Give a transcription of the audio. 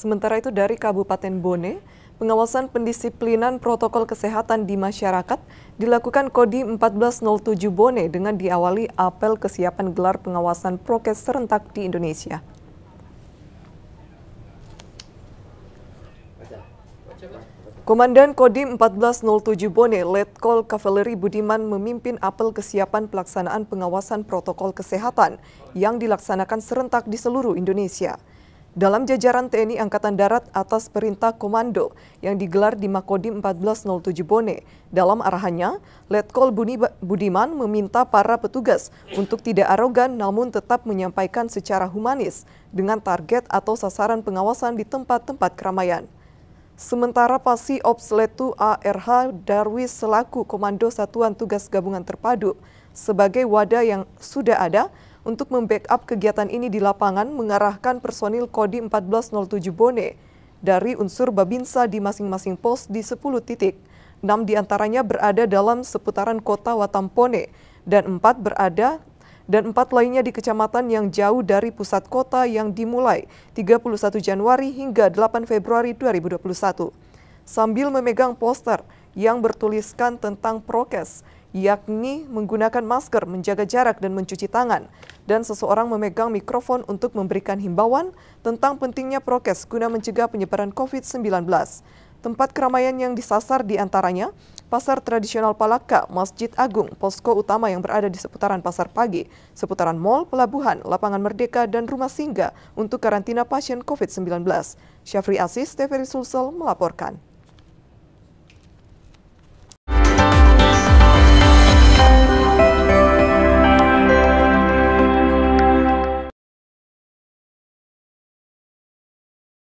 Sementara itu dari Kabupaten Bone, pengawasan pendisiplinan protokol kesehatan di masyarakat dilakukan Kodi 1407 Bone dengan diawali apel kesiapan gelar pengawasan prokes serentak di Indonesia. Komandan Kodim 1407 Bone, Letkol Kavaleri Budiman memimpin apel kesiapan pelaksanaan pengawasan protokol kesehatan yang dilaksanakan serentak di seluruh Indonesia dalam jajaran TNI Angkatan Darat atas perintah komando yang digelar di Makodim 1407 Bone. Dalam arahannya, Letkol Budiman meminta para petugas untuk tidak arogan namun tetap menyampaikan secara humanis dengan target atau sasaran pengawasan di tempat-tempat keramaian. Sementara Pasi Ops Letu ARH Darwis selaku Komando Satuan Tugas Gabungan Terpadu sebagai wadah yang sudah ada, untuk membackup kegiatan ini di lapangan mengarahkan personil Kodi 1407 Bone dari unsur Babinsa di masing-masing pos di 10 titik. 6 diantaranya berada dalam seputaran kota Watampone dan 4 berada dan empat lainnya di kecamatan yang jauh dari pusat kota yang dimulai 31 Januari hingga 8 Februari 2021. Sambil memegang poster yang bertuliskan tentang prokes, yakni menggunakan masker, menjaga jarak, dan mencuci tangan. Dan seseorang memegang mikrofon untuk memberikan himbauan tentang pentingnya prokes guna mencegah penyebaran COVID-19. Tempat keramaian yang disasar diantaranya Pasar Tradisional Palaka, Masjid Agung, posko utama yang berada di seputaran pasar pagi, seputaran mall, pelabuhan, lapangan merdeka, dan rumah singgah untuk karantina pasien COVID-19. Syafri Asis, TVRI Sulsel melaporkan.